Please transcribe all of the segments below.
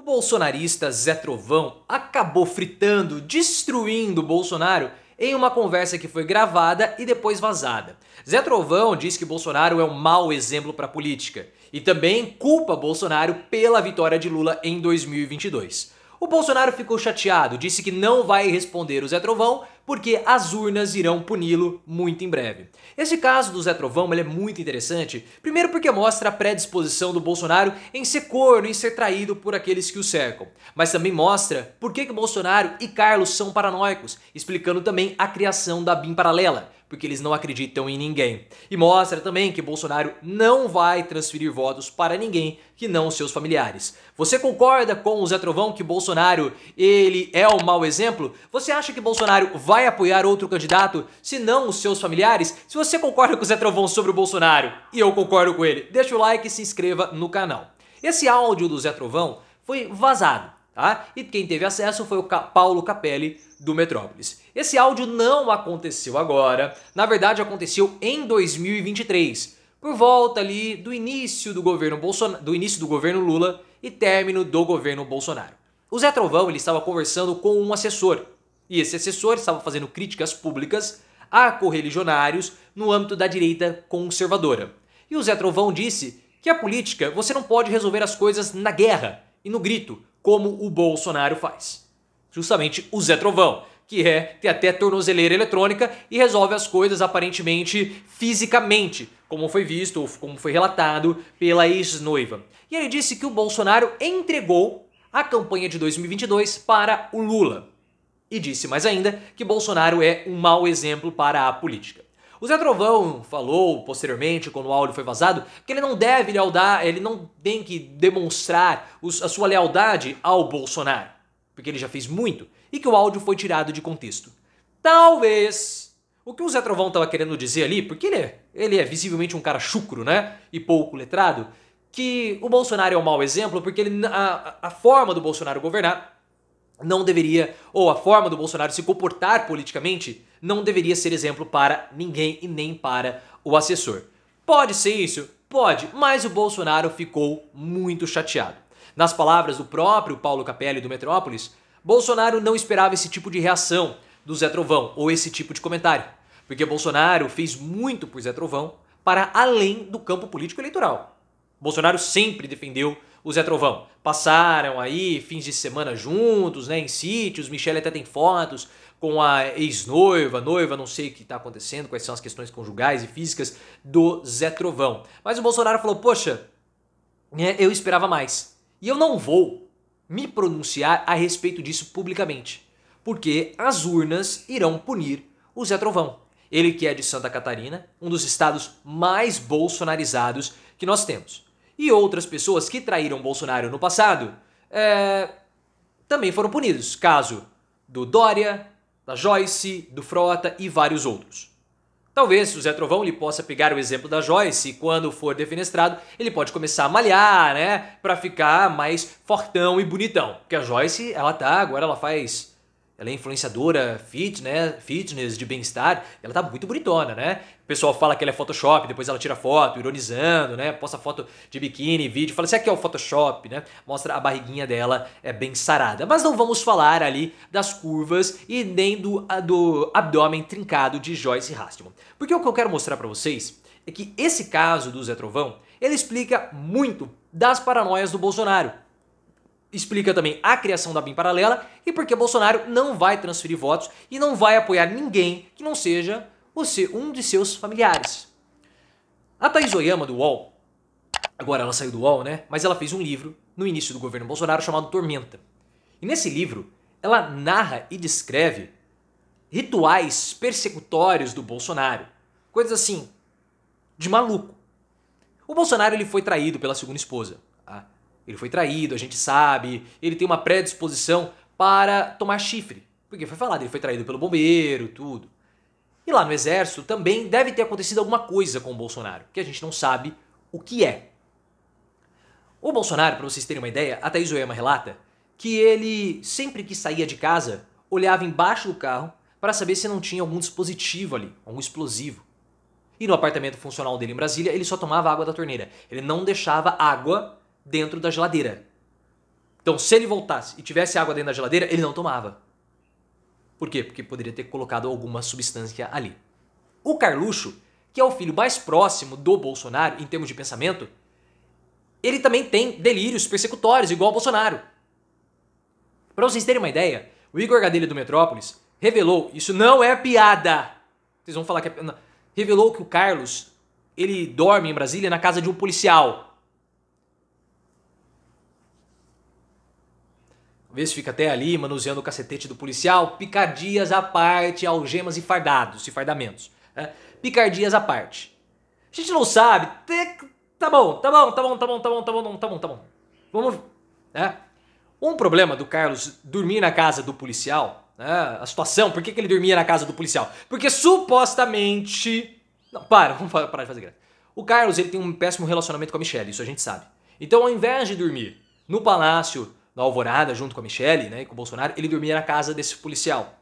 O bolsonarista Zé Trovão acabou fritando, destruindo Bolsonaro em uma conversa que foi gravada e depois vazada. Zé Trovão diz que Bolsonaro é um mau exemplo para a política e também culpa Bolsonaro pela vitória de Lula em 2022. O Bolsonaro ficou chateado, disse que não vai responder o Zé Trovão porque as urnas irão puni-lo muito em breve. Esse caso do Zé Trovão é muito interessante, primeiro porque mostra a predisposição do Bolsonaro em ser corno, em ser traído por aqueles que o cercam, mas também mostra por que, que Bolsonaro e Carlos são paranoicos, explicando também a criação da BIM paralela porque eles não acreditam em ninguém. E mostra também que Bolsonaro não vai transferir votos para ninguém que não seus familiares. Você concorda com o Zé Trovão que Bolsonaro ele é um mau exemplo? Você acha que Bolsonaro vai apoiar outro candidato se não os seus familiares? Se você concorda com o Zé Trovão sobre o Bolsonaro e eu concordo com ele, deixa o like e se inscreva no canal. Esse áudio do Zé Trovão foi vazado. Tá? E quem teve acesso foi o Paulo Capelli do Metrópolis. Esse áudio não aconteceu agora, na verdade aconteceu em 2023, por volta ali do início do governo Bolsonaro, do início do governo Lula e término do governo Bolsonaro. O Zé Trovão ele estava conversando com um assessor, e esse assessor estava fazendo críticas públicas a correligionários no âmbito da direita conservadora. E o Zé Trovão disse que a política, você não pode resolver as coisas na guerra e no grito, como o Bolsonaro faz. Justamente o Zé Trovão, que é ter até tornozeleira eletrônica e resolve as coisas aparentemente fisicamente, como foi visto, como foi relatado pela ex-noiva. E ele disse que o Bolsonaro entregou a campanha de 2022 para o Lula. E disse mais ainda que Bolsonaro é um mau exemplo para a política. O Zé Trovão falou posteriormente, quando o áudio foi vazado, que ele não deve lealdar, ele não tem que demonstrar os, a sua lealdade ao Bolsonaro, porque ele já fez muito, e que o áudio foi tirado de contexto. Talvez o que o Zé Trovão estava querendo dizer ali, porque ele é, ele é visivelmente um cara chucro, né? E pouco letrado, que o Bolsonaro é um mau exemplo porque ele, a, a forma do Bolsonaro governar não deveria, ou a forma do Bolsonaro se comportar politicamente, não deveria ser exemplo para ninguém e nem para o assessor. Pode ser isso? Pode, mas o Bolsonaro ficou muito chateado. Nas palavras do próprio Paulo Capelli do Metrópolis, Bolsonaro não esperava esse tipo de reação do Zé Trovão ou esse tipo de comentário, porque Bolsonaro fez muito por Zé Trovão para além do campo político eleitoral. Bolsonaro sempre defendeu o Zé Trovão. Passaram aí fins de semana juntos, né, em sítios. Michelle até tem fotos com a ex-noiva, noiva, não sei o que está acontecendo, quais são as questões conjugais e físicas do Zé Trovão. Mas o Bolsonaro falou: Poxa, né, eu esperava mais. E eu não vou me pronunciar a respeito disso publicamente, porque as urnas irão punir o Zé Trovão. Ele que é de Santa Catarina, um dos estados mais bolsonarizados que nós temos e outras pessoas que traíram Bolsonaro no passado é, também foram punidos. Caso do Dória, da Joyce, do Frota e vários outros. Talvez o Zé Trovão lhe possa pegar o exemplo da Joyce e quando for defenestrado, ele pode começar a malhar, né, para ficar mais fortão e bonitão. Porque a Joyce, ela tá, agora ela faz ela é influenciadora fit, né? fitness, de bem-estar. Ela tá muito bonitona, né? O pessoal fala que ela é Photoshop, depois ela tira foto, ironizando, né? Posta foto de biquíni, vídeo. Fala, isso assim, aqui é o Photoshop, né? Mostra a barriguinha dela, é bem sarada. Mas não vamos falar ali das curvas e nem do, do abdômen trincado de Joyce Rastman. Porque o que eu quero mostrar para vocês é que esse caso do Zé Trovão, ele explica muito das paranoias do Bolsonaro explica também a criação da BIM paralela e porque Bolsonaro não vai transferir votos e não vai apoiar ninguém que não seja você, um de seus familiares. A Thaís Oyama do UOL, agora ela saiu do UOL, né? Mas ela fez um livro no início do governo Bolsonaro chamado Tormenta. E nesse livro, ela narra e descreve rituais persecutórios do Bolsonaro. Coisas assim, de maluco. O Bolsonaro ele foi traído pela segunda esposa, ele foi traído, a gente sabe. Ele tem uma predisposição para tomar chifre. Porque foi falado, ele foi traído pelo bombeiro, tudo. E lá no exército também deve ter acontecido alguma coisa com o Bolsonaro, que a gente não sabe o que é. O Bolsonaro, para vocês terem uma ideia, a Thaís Oyama relata que ele, sempre que saía de casa, olhava embaixo do carro para saber se não tinha algum dispositivo ali, algum explosivo. E no apartamento funcional dele em Brasília, ele só tomava água da torneira. Ele não deixava água dentro da geladeira. Então, se ele voltasse e tivesse água dentro da geladeira, ele não tomava. Por quê? Porque poderia ter colocado alguma substância ali. O Carluxo, que é o filho mais próximo do Bolsonaro em termos de pensamento, ele também tem delírios persecutórios, igual ao Bolsonaro. Para vocês terem uma ideia, o Igor Gadelha do Metrópolis revelou, isso não é piada. Vocês vão falar que é, piada, revelou que o Carlos, ele dorme em Brasília na casa de um policial. Vê se fica até ali, manuseando o cacetete do policial, picardias à parte, algemas e fardados, e fardamentos. Né? Picardias à parte. A gente não sabe. Tá bom, tá bom, tá bom, tá bom, tá bom, tá bom, tá bom, tá bom. Vamos. Né? Um problema do Carlos dormir na casa do policial, né? a situação, por que, que ele dormia na casa do policial? Porque supostamente. Não, para, vamos parar de fazer graça. O Carlos ele tem um péssimo relacionamento com a Michelle, isso a gente sabe. Então, ao invés de dormir no palácio Alvorada, junto com a Michelle né, e com o Bolsonaro, ele dormia na casa desse policial.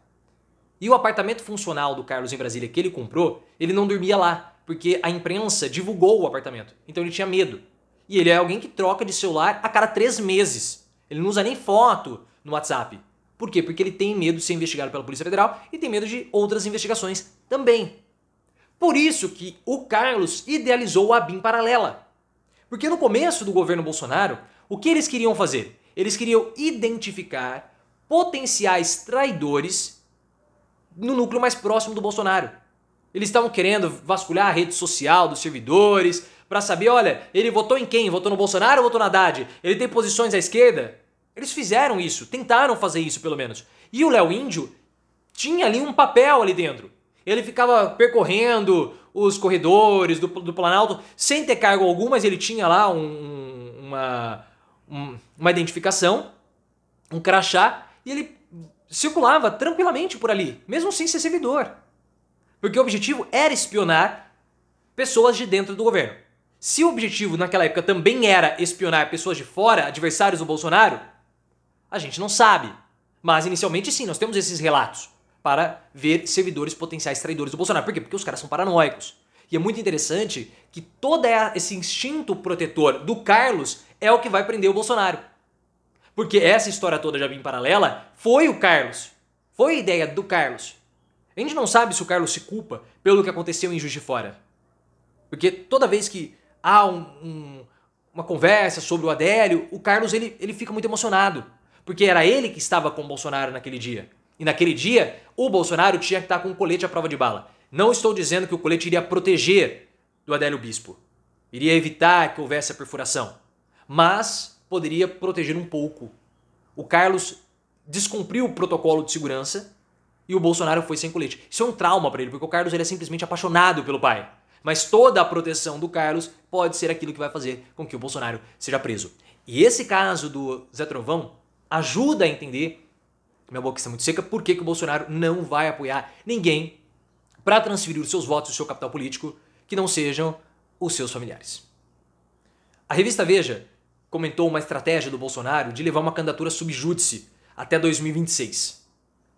E o apartamento funcional do Carlos em Brasília que ele comprou, ele não dormia lá, porque a imprensa divulgou o apartamento. Então ele tinha medo. E ele é alguém que troca de celular a cada três meses. Ele não usa nem foto no WhatsApp. Por quê? Porque ele tem medo de ser investigado pela Polícia Federal e tem medo de outras investigações também. Por isso que o Carlos idealizou a BIM paralela. Porque no começo do governo Bolsonaro, o que eles queriam fazer? Eles queriam identificar potenciais traidores no núcleo mais próximo do Bolsonaro. Eles estavam querendo vasculhar a rede social dos servidores para saber, olha, ele votou em quem? Votou no Bolsonaro ou votou na Haddad? Ele tem posições à esquerda? Eles fizeram isso, tentaram fazer isso pelo menos. E o Léo Índio tinha ali um papel ali dentro. Ele ficava percorrendo os corredores do, do Planalto sem ter cargo algum, mas ele tinha lá um, uma, uma identificação, um crachá, e ele circulava tranquilamente por ali, mesmo sem ser servidor. Porque o objetivo era espionar pessoas de dentro do governo. Se o objetivo naquela época também era espionar pessoas de fora, adversários do Bolsonaro, a gente não sabe. Mas inicialmente sim, nós temos esses relatos para ver servidores potenciais traidores do Bolsonaro. Por quê? Porque os caras são paranoicos. E é muito interessante que todo esse instinto protetor do Carlos é o que vai prender o Bolsonaro. Porque essa história toda já vem paralela foi o Carlos. Foi a ideia do Carlos. A gente não sabe se o Carlos se culpa pelo que aconteceu em Juiz de Fora. Porque toda vez que há um, um, uma conversa sobre o Adélio, o Carlos ele, ele fica muito emocionado. Porque era ele que estava com o Bolsonaro naquele dia. E naquele dia, o Bolsonaro tinha que estar com um colete à prova de bala. Não estou dizendo que o colete iria proteger do Adélio Bispo, iria evitar que houvesse a perfuração, mas poderia proteger um pouco. O Carlos descumpriu o protocolo de segurança e o Bolsonaro foi sem colete. Isso é um trauma para ele, porque o Carlos ele é simplesmente apaixonado pelo pai. Mas toda a proteção do Carlos pode ser aquilo que vai fazer com que o Bolsonaro seja preso. E esse caso do Zé Trovão ajuda a entender, minha boca está muito seca, por que, que o Bolsonaro não vai apoiar ninguém para transferir os seus votos e o seu capital político que não sejam os seus familiares. A revista Veja comentou uma estratégia do Bolsonaro de levar uma candidatura subjúdice até 2026.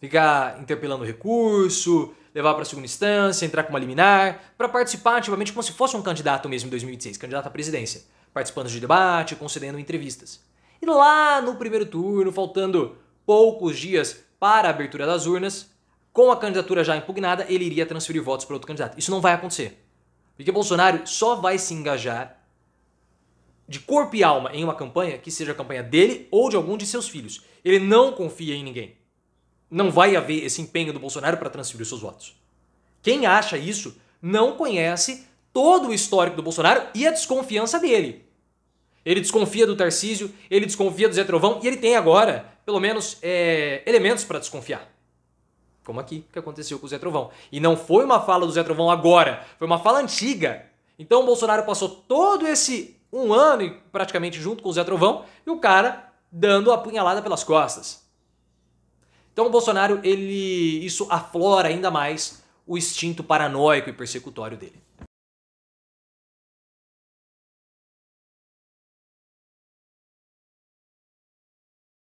Ficar interpelando recurso, levar para segunda instância, entrar com uma liminar, para participar ativamente como se fosse um candidato mesmo em 2026, candidato à presidência, participando de debate, concedendo entrevistas. E lá no primeiro turno, faltando poucos dias para a abertura das urnas, com a candidatura já impugnada, ele iria transferir votos para outro candidato. Isso não vai acontecer. Porque Bolsonaro só vai se engajar de corpo e alma em uma campanha que seja a campanha dele ou de algum de seus filhos. Ele não confia em ninguém. Não vai haver esse empenho do Bolsonaro para transferir seus votos. Quem acha isso não conhece todo o histórico do Bolsonaro e a desconfiança dele. Ele desconfia do Tarcísio, ele desconfia do Zé Trovão e ele tem agora, pelo menos, é, elementos para desconfiar. Como aqui, que aconteceu com o Zé Trovão. E não foi uma fala do Zé Trovão agora, foi uma fala antiga. Então o Bolsonaro passou todo esse um ano praticamente junto com o Zé Trovão e o cara dando a punhalada pelas costas. Então o Bolsonaro, ele isso aflora ainda mais o instinto paranoico e persecutório dele.